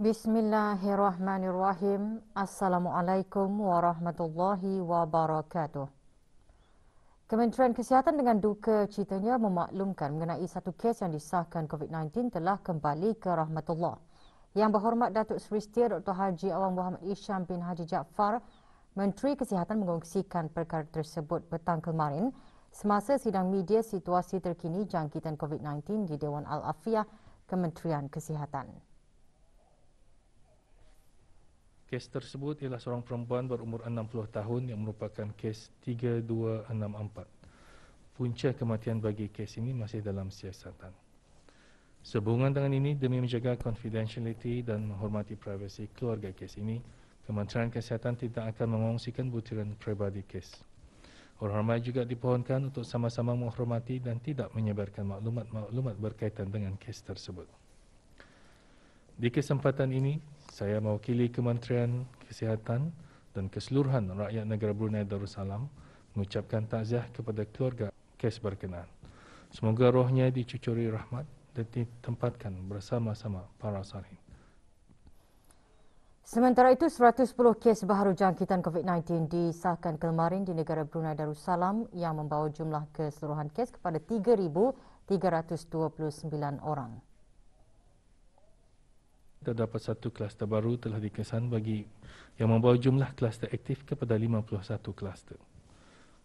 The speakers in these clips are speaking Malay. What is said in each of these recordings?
Bismillahirrahmanirrahim. Assalamualaikum warahmatullahi wabarakatuh. Kementerian Kesihatan dengan duka citanya memaklumkan mengenai satu kes yang disahkan COVID-19 telah kembali ke rahmatullah. Yang berhormat Datuk Seri Setia Dr. Haji Awang Muhammad Isham bin Haji Jaafar, Menteri Kesihatan mengongsikan perkara tersebut petang kemarin semasa sidang media situasi terkini jangkitan COVID-19 di Dewan Al-Afiyah Kementerian Kesihatan. Kes tersebut ialah seorang perempuan berumur 60 tahun yang merupakan kes 3264. Punca kematian bagi kes ini masih dalam siasatan. Sebungan dengan ini demi menjaga confidentiality dan menghormati privasi keluarga kes ini, Kementerian Kesihatan tidak akan mengongsikan butiran peribadi kes. Orang ramai juga dipohonkan untuk sama-sama menghormati dan tidak menyebarkan maklumat-maklumat berkaitan dengan kes tersebut. Di kesempatan ini, saya mewakili Kementerian Kesihatan dan keseluruhan rakyat negara Brunei Darussalam mengucapkan takziah kepada keluarga kes berkenaan. Semoga rohnya dicucuri rahmat dan ditempatkan bersama-sama para salih. Sementara itu, 110 kes baru jangkitan COVID-19 disahkan kemarin di negara Brunei Darussalam yang membawa jumlah keseluruhan kes kepada 3,329 orang terdapat satu kluster baru telah dikesan bagi yang membawa jumlah kluster aktif kepada 51 kluster.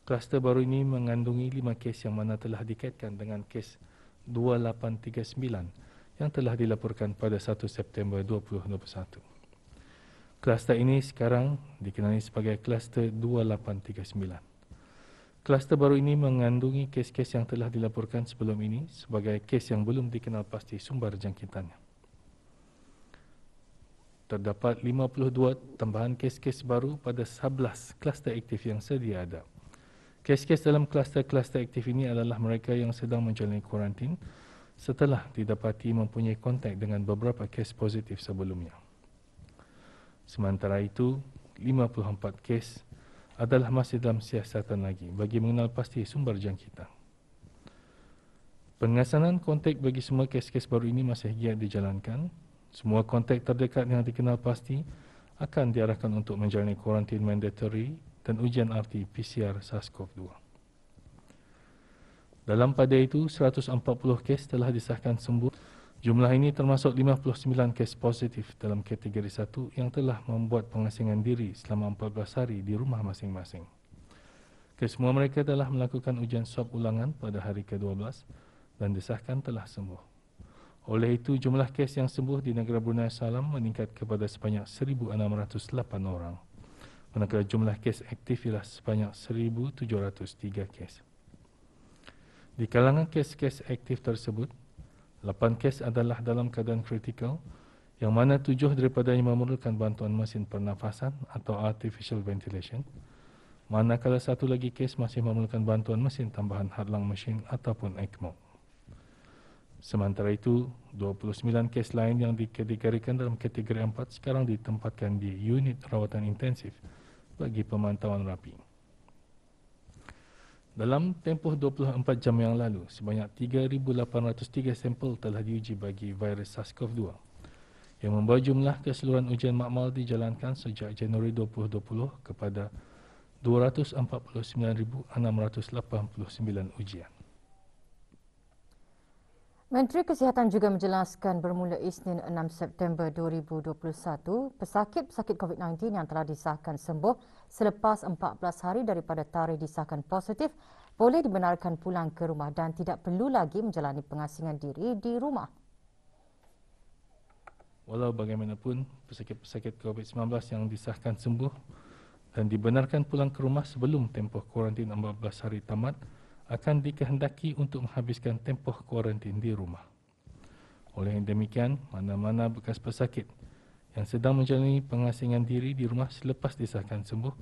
Kluster baru ini mengandungi 5 kes yang mana telah dikaitkan dengan kes 2839 yang telah dilaporkan pada 1 September 2021. Kluster ini sekarang dikenali sebagai kluster 2839. Kluster baru ini mengandungi kes-kes yang telah dilaporkan sebelum ini sebagai kes yang belum dikenal pasti sumber jangkitannya terdapat 52 tambahan kes-kes baru pada 11 kluster aktif yang sedia ada. Kes-kes dalam kluster-kluster aktif ini adalah mereka yang sedang menjalani kuarantin setelah didapati mempunyai kontak dengan beberapa kes positif sebelumnya. Sementara itu, 54 kes adalah masih dalam siasatan lagi bagi mengenal pasti sumber jangkitan. Pengasanan kontak bagi semua kes-kes baru ini masih giat dijalankan semua kontak terdekat yang dikenal pasti akan diarahkan untuk menjalani kuarantin mandatory dan ujian RT-PCR SARS-CoV-2. Dalam pada itu, 140 kes telah disahkan sembuh. Jumlah ini termasuk 59 kes positif dalam kategori 1 yang telah membuat pengasingan diri selama 14 hari di rumah masing-masing. Kesemua mereka telah melakukan ujian swab ulangan pada hari ke-12 dan disahkan telah sembuh. Oleh itu, jumlah kes yang sembuh di negara Brunei Salam meningkat kepada sebanyak 1,608 orang. Manakala jumlah kes aktif ialah sebanyak 1,703 kes. Di kalangan kes-kes aktif tersebut, 8 kes adalah dalam keadaan kritikal yang mana tujuh daripadanya memerlukan bantuan mesin pernafasan atau artificial ventilation, manakala satu lagi kes masih memerlukan bantuan mesin tambahan hadlang mesin ataupun ECMO. Sementara itu, 29 kes lain yang dikategorikan dalam kategori 4 sekarang ditempatkan di unit rawatan intensif bagi pemantauan rapi. Dalam tempoh 24 jam yang lalu, sebanyak 3,803 sampel telah diuji bagi virus SARS-CoV-2 yang membawa jumlah keseluruhan ujian makmal dijalankan sejak Januari 2020 kepada 249,689 ujian. Menteri Kesihatan juga menjelaskan bermula Isnin 6 September 2021, pesakit-pesakit COVID-19 yang telah disahkan sembuh selepas 14 hari daripada tarikh disahkan positif boleh dibenarkan pulang ke rumah dan tidak perlu lagi menjalani pengasingan diri di rumah. Walau bagaimanapun, pesakit-pesakit COVID-19 yang disahkan sembuh dan dibenarkan pulang ke rumah sebelum tempoh kuarantin 14 hari tamat akan dikehendaki untuk menghabiskan tempoh kuarantin di rumah. Oleh yang demikian, mana-mana bekas pesakit yang sedang menjalani pengasingan diri di rumah selepas disahkan sembuh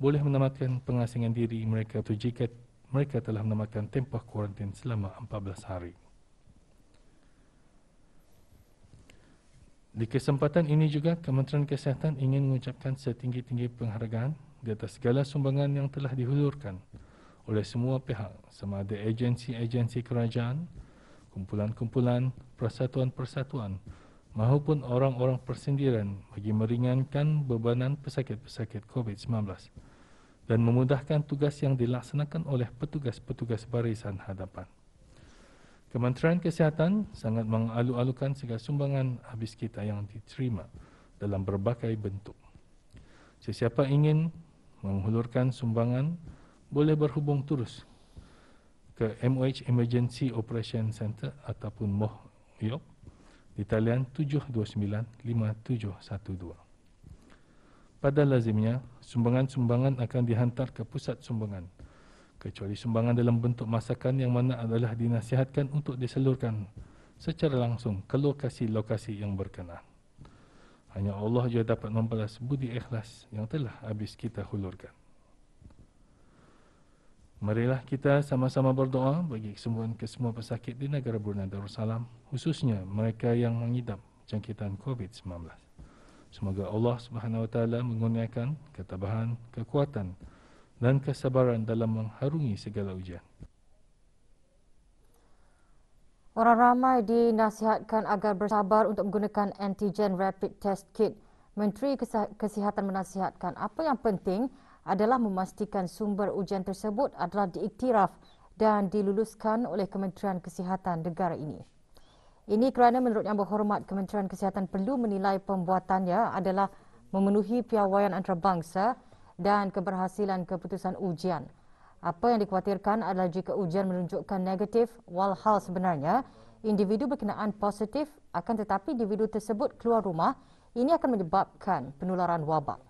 boleh menamatkan pengasingan diri mereka itu jika mereka telah menamatkan tempoh kuarantin selama 14 hari. Di kesempatan ini juga, Kementerian Kesihatan ingin mengucapkan setinggi-tinggi penghargaan di atas segala sumbangan yang telah dihulurkan oleh semua pihak sama ada agensi-agensi kerajaan, kumpulan-kumpulan, persatuan-persatuan maupun orang-orang persendirian bagi meringankan bebanan pesakit-pesakit COVID-19 dan memudahkan tugas yang dilaksanakan oleh petugas-petugas barisan hadapan. Kementerian Kesihatan sangat mengalu-alukan segala sumbangan habis kita yang diterima dalam berbagai bentuk. Sesiapa ingin menghulurkan sumbangan, boleh berhubung terus ke MOH Emergency Operation Center ataupun MOH Yop ya. di talian 7295712. Pada lazimnya, sumbangan-sumbangan akan dihantar ke pusat sumbangan kecuali sumbangan dalam bentuk masakan yang mana adalah dinasihatkan untuk disalurkan secara langsung ke lokasi-lokasi yang berkenaan. Hanya Allah juga dapat membalas budi ikhlas yang telah habis kita hulurkan. Marilah kita sama-sama berdoa bagi kesembuhan kesemua pesakit di negara Brunei Darussalam, khususnya mereka yang mengidap jangkitan COVID-19. Semoga Allah Subhanahu Wa Taala menggunakan ketabahan, kekuatan dan kesabaran dalam mengharungi segala ujian. Orang ramai dinasihatkan agar bersabar untuk menggunakan antigen rapid test kit. Menteri Kesihatan menasihatkan apa yang penting adalah memastikan sumber ujian tersebut adalah diiktiraf dan diluluskan oleh Kementerian Kesihatan negara ini. Ini kerana menurut yang berhormat Kementerian Kesihatan perlu menilai pembuatannya adalah memenuhi piawaian antarabangsa dan keberhasilan keputusan ujian. Apa yang dikhawatirkan adalah jika ujian menunjukkan negatif walhal sebenarnya individu berkenaan positif akan tetapi individu tersebut keluar rumah ini akan menyebabkan penularan wabak.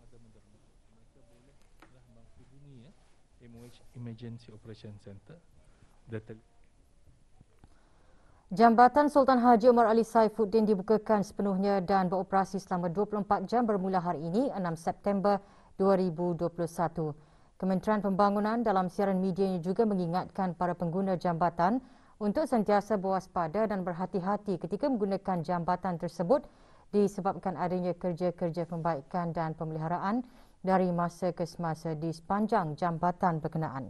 Emergency Operation Center. Jambatan Sultan Haji Omar Ali Saifuddin dibukakan sepenuhnya dan beroperasi selama 24 jam bermula hari ini 6 September 2021. Kementerian Pembangunan dalam siaran medianya juga mengingatkan para pengguna jambatan untuk sentiasa berwaspada dan berhati-hati ketika menggunakan jambatan tersebut disebabkan adanya kerja-kerja pembaikan dan pemeliharaan dari masa ke semasa di sepanjang jambatan berkenaan.